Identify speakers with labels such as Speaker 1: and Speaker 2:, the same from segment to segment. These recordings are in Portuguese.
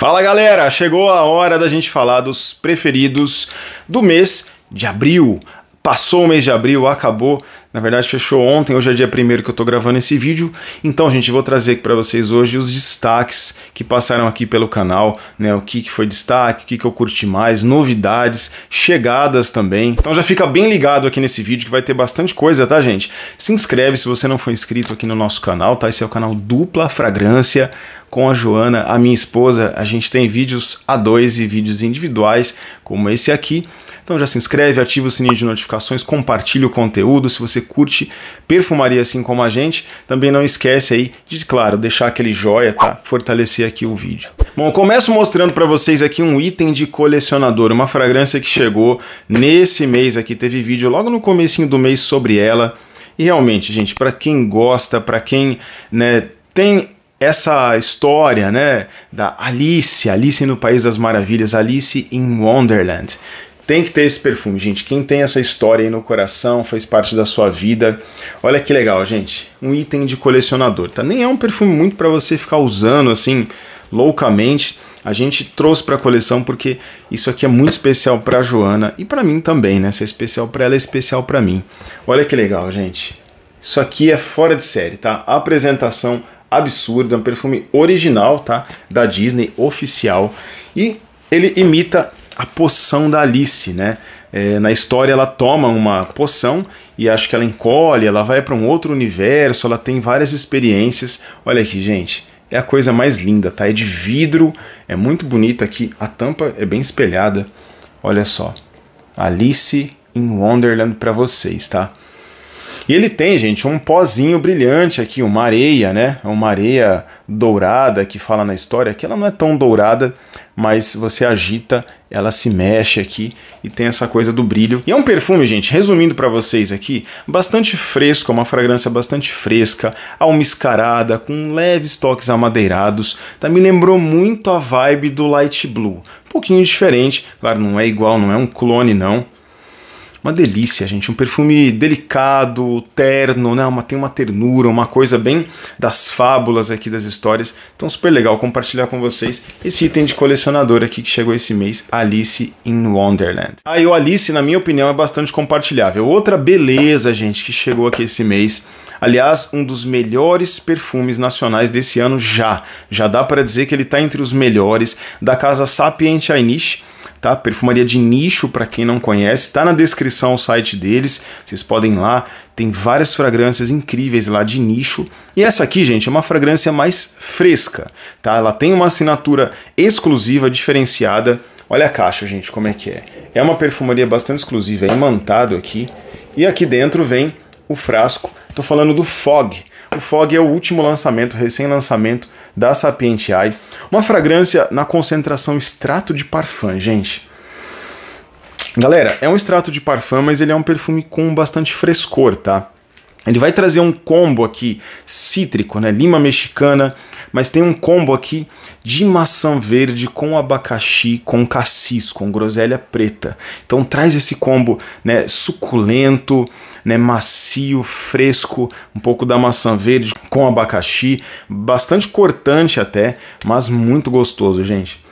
Speaker 1: Fala galera, chegou a hora da gente falar dos preferidos do mês de abril. Passou o mês de abril, acabou, na verdade, fechou ontem, hoje é dia primeiro que eu estou gravando esse vídeo. Então, gente, vou trazer aqui para vocês hoje os destaques que passaram aqui pelo canal, né? O que, que foi destaque, o que, que eu curti mais, novidades, chegadas também. Então já fica bem ligado aqui nesse vídeo que vai ter bastante coisa, tá, gente? Se inscreve se você não for inscrito aqui no nosso canal, tá? Esse é o canal Dupla Fragrância com a Joana, a minha esposa. A gente tem vídeos a dois e vídeos individuais, como esse aqui então já se inscreve, ativa o sininho de notificações, compartilha o conteúdo. Se você curte perfumaria assim como a gente, também não esquece aí de, claro, deixar aquele joia, tá? Fortalecer aqui o vídeo. Bom, eu começo mostrando para vocês aqui um item de colecionador, uma fragrância que chegou nesse mês aqui. Teve vídeo logo no comecinho do mês sobre ela. E realmente, gente, para quem gosta, para quem né, tem essa história né, da Alice, Alice no País das Maravilhas, Alice in Wonderland. Tem que ter esse perfume, gente. Quem tem essa história aí no coração, faz parte da sua vida. Olha que legal, gente. Um item de colecionador, tá? Nem é um perfume muito para você ficar usando assim loucamente. A gente trouxe para a coleção porque isso aqui é muito especial para Joana e para mim também, né? Se é especial para ela, é especial para mim. Olha que legal, gente. Isso aqui é fora de série, tá? A apresentação absurda, é um perfume original, tá? Da Disney, oficial. E ele imita a poção da Alice, né? É, na história ela toma uma poção e acho que ela encolhe, ela vai para um outro universo, ela tem várias experiências. Olha aqui, gente, é a coisa mais linda, tá? É de vidro, é muito bonita aqui, a tampa é bem espelhada. Olha só, Alice in Wonderland para vocês, tá? E ele tem, gente, um pozinho brilhante aqui, uma areia, né? Uma areia dourada que fala na história, que ela não é tão dourada, mas você agita, ela se mexe aqui e tem essa coisa do brilho. E é um perfume, gente, resumindo para vocês aqui, bastante fresco, é uma fragrância bastante fresca, almiscarada, com leves toques amadeirados. Tá, me lembrou muito a vibe do Light Blue. Um pouquinho diferente, claro, não é igual, não é um clone não, uma delícia, gente. Um perfume delicado, terno, né? Uma, tem uma ternura, uma coisa bem das fábulas aqui das histórias. Então, super legal compartilhar com vocês esse item de colecionador aqui que chegou esse mês, Alice in Wonderland. Aí, ah, o Alice, na minha opinião, é bastante compartilhável. Outra beleza, gente, que chegou aqui esse mês. Aliás, um dos melhores perfumes nacionais desse ano já. Já dá para dizer que ele está entre os melhores da casa Sapient Ainish tá? Perfumaria de nicho para quem não conhece, está na descrição o site deles. Vocês podem ir lá, tem várias fragrâncias incríveis lá de nicho. E essa aqui, gente, é uma fragrância mais fresca, tá? Ela tem uma assinatura exclusiva, diferenciada. Olha a caixa, gente, como é que é. É uma perfumaria bastante exclusiva, é imantado aqui. E aqui dentro vem o frasco. Estou falando do Fog, o Fog é o último lançamento, recém-lançamento da Sapient AI, uma fragrância na concentração extrato de parfum, gente. Galera, é um extrato de parfum, mas ele é um perfume com bastante frescor, tá? Ele vai trazer um combo aqui cítrico, né? Lima mexicana, mas tem um combo aqui de maçã verde com abacaxi, com cassis, com groselha preta. Então traz esse combo, né, suculento, né, macio, fresco, um pouco da maçã verde com abacaxi, bastante cortante até, mas muito gostoso, gente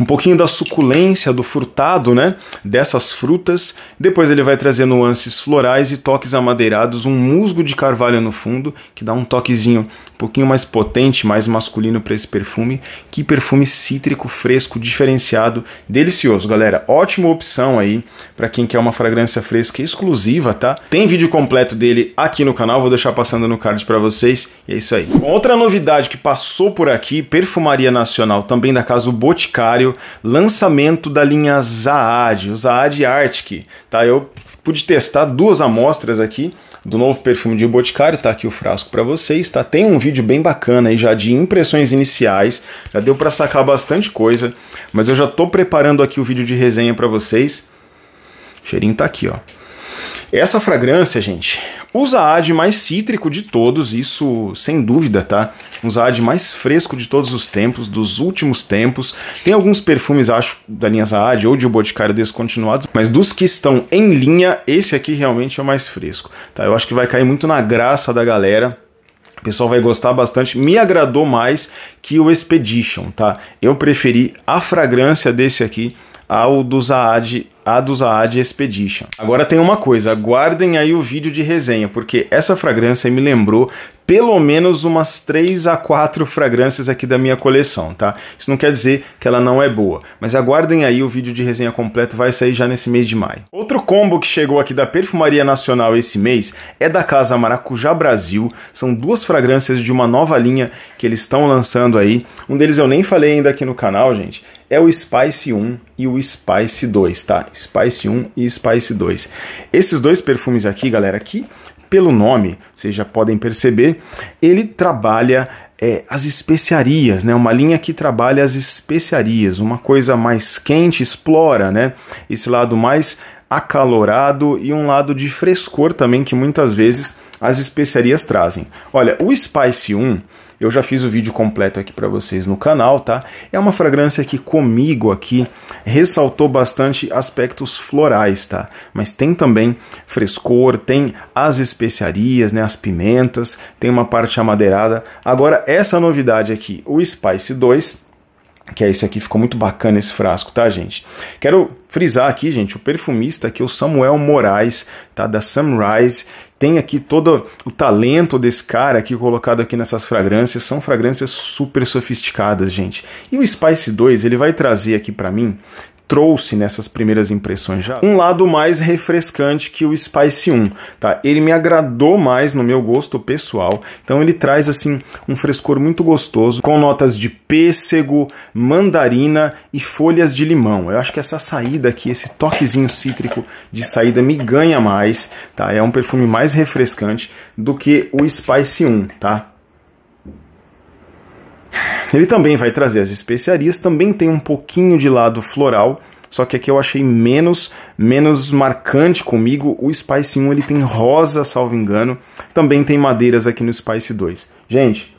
Speaker 1: um pouquinho da suculência, do frutado, né? Dessas frutas. Depois ele vai trazer nuances florais e toques amadeirados, um musgo de carvalho no fundo, que dá um toquezinho pouquinho mais potente, mais masculino para esse perfume. Que perfume cítrico, fresco, diferenciado, delicioso, galera. Ótima opção aí para quem quer uma fragrância fresca exclusiva, tá? Tem vídeo completo dele aqui no canal, vou deixar passando no card para vocês. E é isso aí. outra novidade que passou por aqui, Perfumaria Nacional, também da casa Boticário, lançamento da linha Zaad, o Zaad Arctic, tá? Eu pude testar duas amostras aqui do novo perfume de Boticário, tá aqui o frasco para vocês, tá? Tem um vídeo bem bacana aí já de impressões iniciais, já deu para sacar bastante coisa, mas eu já tô preparando aqui o vídeo de resenha para vocês. O cheirinho tá aqui, ó. Essa fragrância, gente, o Zaad mais cítrico de todos, isso sem dúvida, tá? Um Zaad mais fresco de todos os tempos, dos últimos tempos. Tem alguns perfumes, acho, da linha Zaad ou de o Boticário descontinuados, mas dos que estão em linha, esse aqui realmente é o mais fresco, tá? Eu acho que vai cair muito na graça da galera. O pessoal vai gostar bastante. Me agradou mais que o Expedition, tá? Eu preferi a fragrância desse aqui ao do Zaad a do Zaad Expedition. Agora tem uma coisa, guardem aí o vídeo de resenha, porque essa fragrância me lembrou pelo menos umas 3 a 4 fragrâncias aqui da minha coleção, tá? Isso não quer dizer que ela não é boa, mas aguardem aí o vídeo de resenha completo, vai sair já nesse mês de maio. Outro combo que chegou aqui da Perfumaria Nacional esse mês é da Casa Maracujá Brasil, são duas fragrâncias de uma nova linha que eles estão lançando aí. Um deles eu nem falei ainda aqui no canal, gente, é o Spice 1 e o Spice 2, tá? Spice 1 e Spice 2. Esses dois perfumes aqui, galera, aqui pelo nome, vocês já podem perceber, ele trabalha é, as especiarias, né? Uma linha que trabalha as especiarias, uma coisa mais quente, explora, né? Esse lado mais acalorado e um lado de frescor também que muitas vezes as especiarias trazem. Olha, o Spice 1 eu já fiz o vídeo completo aqui para vocês no canal, tá? É uma fragrância que comigo aqui ressaltou bastante aspectos florais, tá? Mas tem também frescor, tem as especiarias, né, as pimentas, tem uma parte amadeirada. Agora essa novidade aqui, o Spice 2, que é esse aqui, ficou muito bacana esse frasco, tá, gente? Quero frisar aqui, gente, o perfumista aqui, o Samuel Moraes, tá, da Sunrise, tem aqui todo o talento desse cara aqui colocado aqui nessas fragrâncias, são fragrâncias super sofisticadas, gente. E o Spice 2, ele vai trazer aqui para mim, trouxe nessas primeiras impressões já um lado mais refrescante que o Spice 1, tá? Ele me agradou mais no meu gosto pessoal. Então ele traz assim um frescor muito gostoso com notas de pêssego, mandarina e folhas de limão. Eu acho que essa saída aqui, esse toquezinho cítrico de saída me ganha mais, tá? É um perfume mais refrescante do que o Spice 1, tá? Ele também vai trazer as especiarias, também tem um pouquinho de lado floral, só que aqui eu achei menos menos marcante comigo. O Spice 1 ele tem rosa, salvo engano. Também tem madeiras aqui no Spice 2. Gente,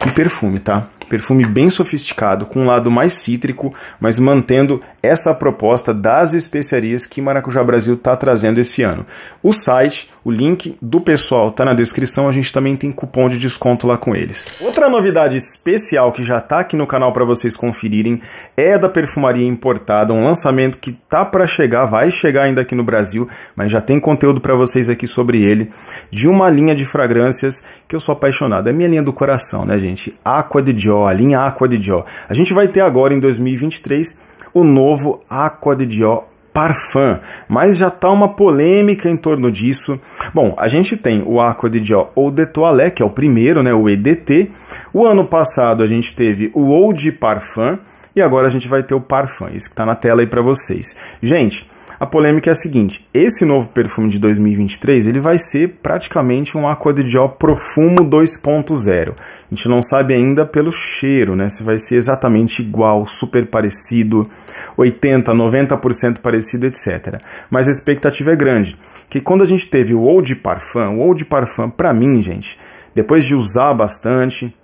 Speaker 1: que perfume, tá? Perfume bem sofisticado, com um lado mais cítrico, mas mantendo essa proposta das especiarias que Maracujá Brasil está trazendo esse ano. O site o link do pessoal tá na descrição, a gente também tem cupom de desconto lá com eles. Outra novidade especial que já tá aqui no canal para vocês conferirem é da perfumaria importada, um lançamento que tá para chegar, vai chegar ainda aqui no Brasil, mas já tem conteúdo para vocês aqui sobre ele, de uma linha de fragrâncias que eu sou apaixonado, é minha linha do coração, né, gente? Aqua de Dior, a linha Aqua de Dior. A gente vai ter agora em 2023 o novo Aqua de Dior Parfum, mas já tá uma polêmica em torno disso. Bom, a gente tem o Accord de ou de Toilette, que é o primeiro, né, o EDT. O ano passado a gente teve o Eau de Parfum e agora a gente vai ter o Parfum, isso que tá na tela aí para vocês. Gente, a polêmica é a seguinte: esse novo perfume de 2023 ele vai ser praticamente um Aqua de Profumo 2.0. A gente não sabe ainda pelo cheiro, né? Se vai ser exatamente igual, super parecido, 80, 90% parecido, etc. Mas a expectativa é grande. Que quando a gente teve o old Parfum, o old Parfum, para mim, gente, depois de usar bastante,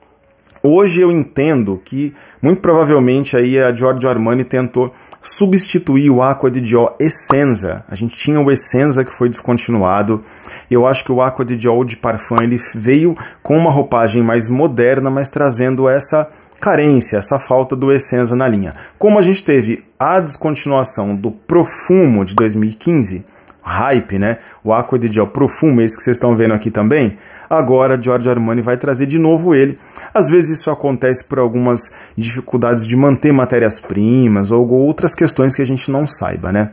Speaker 1: hoje eu entendo que muito provavelmente aí a Giorgio Armani tentou substituir o Aqua di Gio Essenza. A gente tinha o Essenza que foi descontinuado. Eu acho que o Aqua di Gio de Parfum ele veio com uma roupagem mais moderna, mas trazendo essa carência, essa falta do Essenza na linha. Como a gente teve a descontinuação do Profumo de 2015, hype, né? O Aqua de Gel Profumo, esse que vocês estão vendo aqui também. Agora, Giorgio Armani vai trazer de novo ele. Às vezes isso acontece por algumas dificuldades de manter matérias-primas ou outras questões que a gente não saiba, né?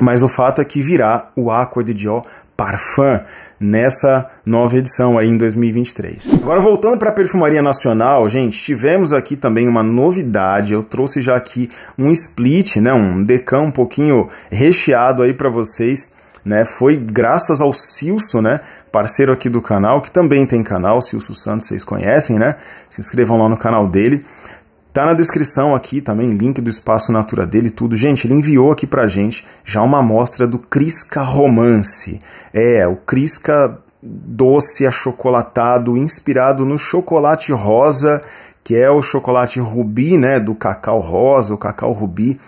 Speaker 1: Mas o fato é que virá o Aqua de Gel Parfum nessa nova edição aí em 2023. Agora voltando para a perfumaria nacional, gente, tivemos aqui também uma novidade. Eu trouxe já aqui um split, né, um decão um pouquinho recheado aí para vocês né? Foi graças ao Silso, né? Parceiro aqui do canal, que também tem canal, Silso Santos, vocês conhecem, né? Se inscrevam lá no canal dele. Tá na descrição aqui também, link do espaço Natura dele, tudo. Gente, ele enviou aqui pra gente já uma amostra do Crisca Romance. É, o Crisca doce achocolatado, inspirado no chocolate rosa que é o chocolate rubi, né, do cacau rosa, o cacau rubi.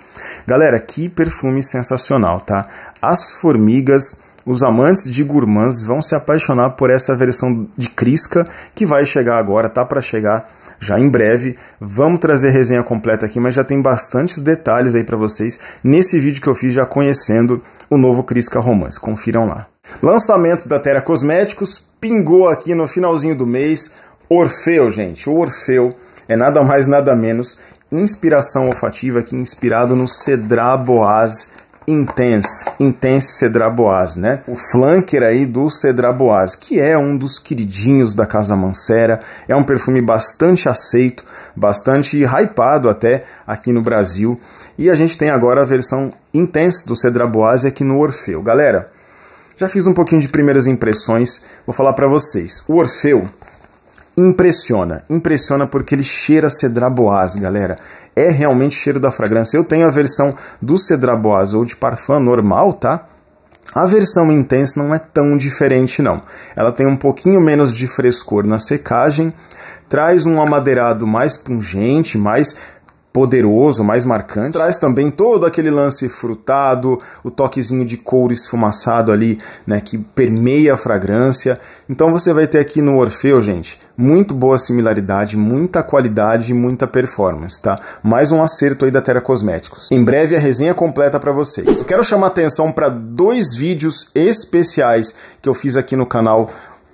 Speaker 1: Galera, que perfume sensacional, tá? As formigas, os amantes de gourmands vão se apaixonar por essa versão de Crisca que vai chegar agora, tá para chegar já em breve. Vamos trazer resenha completa aqui, mas já tem bastantes detalhes aí para vocês nesse vídeo que eu fiz já conhecendo o novo Crisca Romance. Confiram lá. Lançamento da Terra Cosméticos pingou aqui no finalzinho do mês Orfeu, gente. O Orfeu é nada mais nada menos inspiração olfativa que inspirado no Cedra Boaz Intense, Intense Cedra Boaz, né? O flanker aí do Cedra Boaz, que é um dos queridinhos da Casa Mancera, é um perfume bastante aceito, bastante hypado até aqui no Brasil. E a gente tem agora a versão Intense do Cedra Boaz aqui no Orfeu. Galera, já fiz um pouquinho de primeiras impressões, vou falar para vocês. O Orfeu impressiona. Impressiona porque ele cheira cedraboás, galera. É realmente cheiro da fragrância. Eu tenho a versão do cedraboás ou de parfum normal, tá? A versão intensa não é tão diferente não. Ela tem um pouquinho menos de frescor na secagem, traz um amadeirado mais pungente, mais poderoso, mais marcante. Traz também todo aquele lance frutado, o toquezinho de couro esfumaçado ali, né, que permeia a fragrância. Então você vai ter aqui no Orfeu, gente, muito boa similaridade, muita qualidade e muita performance, tá? Mais um acerto aí da Terra Cosméticos. Em breve a resenha completa para vocês. Eu quero chamar atenção para dois vídeos especiais que eu fiz aqui no canal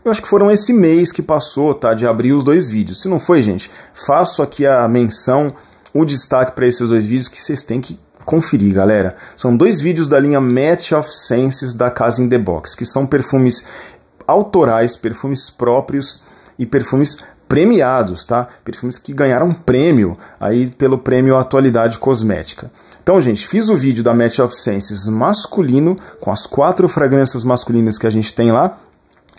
Speaker 1: eu acho que foram esse mês que passou, tá? De abrir os dois vídeos. Se não foi, gente, faço aqui a menção o destaque para esses dois vídeos que vocês têm que conferir, galera. São dois vídeos da linha Match of Senses da Casa in the Box, que são perfumes autorais, perfumes próprios e perfumes premiados, tá? Perfumes que ganharam prêmio aí pelo prêmio Atualidade Cosmética. Então, gente, fiz o vídeo da Match of Senses masculino, com as quatro fragrâncias masculinas que a gente tem lá,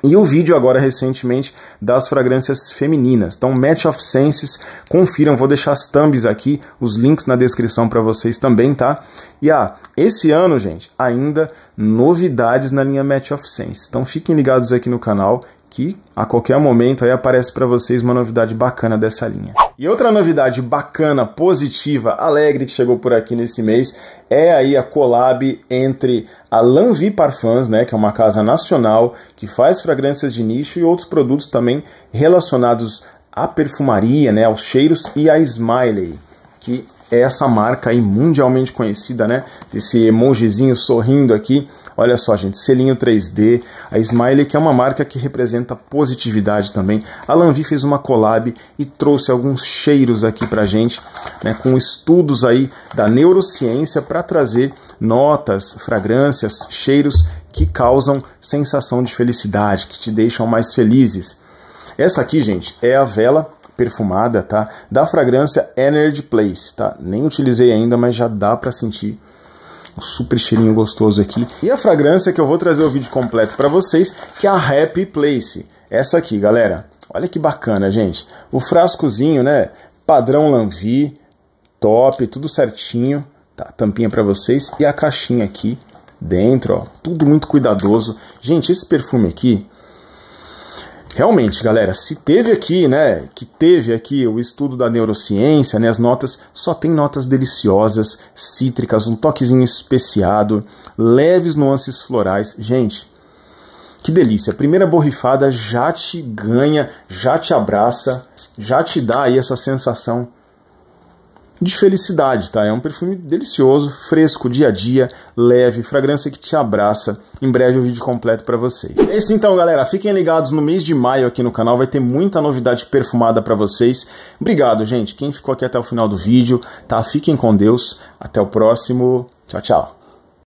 Speaker 1: e o vídeo agora recentemente das fragrâncias femininas. Então, Match of Senses, confiram, vou deixar as thumbs aqui, os links na descrição para vocês também, tá? E ah, esse ano, gente, ainda novidades na linha Match of Senses. Então, fiquem ligados aqui no canal que a qualquer momento aí aparece para vocês uma novidade bacana dessa linha. E outra novidade bacana, positiva, alegre que chegou por aqui nesse mês é aí a collab entre a Lanvi Parfums, né, que é uma casa nacional que faz fragrâncias de nicho e outros produtos também relacionados à perfumaria, né, aos cheiros e à Smiley, que é essa marca aí mundialmente conhecida, né, desse emojizinho sorrindo aqui Olha só, gente, selinho 3D, a Smiley, que é uma marca que representa positividade também. A Lanvi fez uma collab e trouxe alguns cheiros aqui pra gente, né, com estudos aí da neurociência para trazer notas, fragrâncias, cheiros que causam sensação de felicidade, que te deixam mais felizes. Essa aqui, gente, é a vela perfumada, tá? Da fragrância Energy Place, tá? Nem utilizei ainda, mas já dá para sentir super cheirinho gostoso aqui. E a fragrância que eu vou trazer o vídeo completo para vocês, que é a Happy Place. Essa aqui, galera. Olha que bacana, gente. O frascozinho, né? Padrão Lanvi, top, tudo certinho. Tá, tampinha para vocês. E a caixinha aqui dentro, ó. Tudo muito cuidadoso. Gente, esse perfume aqui realmente, galera, se teve aqui, né, que teve aqui o estudo da neurociência, né, as notas, só tem notas deliciosas, cítricas, um toquezinho especiado, leves nuances florais. Gente, que delícia. A primeira borrifada já te ganha, já te abraça, já te dá aí essa sensação de felicidade, tá? É um perfume delicioso, fresco, dia a dia, leve, fragrância que te abraça. Em breve o um vídeo completo para vocês. É isso então, galera. Fiquem ligados no mês de maio aqui no canal, vai ter muita novidade perfumada para vocês. Obrigado, gente. Quem ficou aqui até o final do vídeo, tá? Fiquem com Deus. Até o próximo. Tchau, tchau.